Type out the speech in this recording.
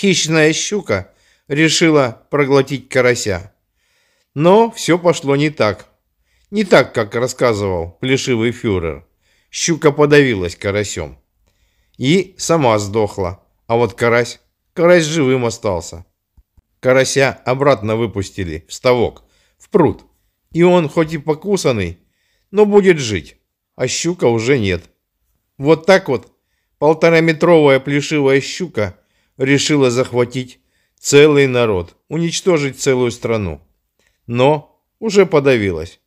хищная щука решила проглотить карася. Но все пошло не так. Не так, как рассказывал плешивый фюрер. Щука подавилась карасем. И сама сдохла. А вот карась, карась живым остался. Карася обратно выпустили в ставок, в пруд. И он хоть и покусанный, но будет жить. А щука уже нет. Вот так вот полтораметровая плешивая щука решила захватить целый народ, уничтожить целую страну. Но уже подавилась.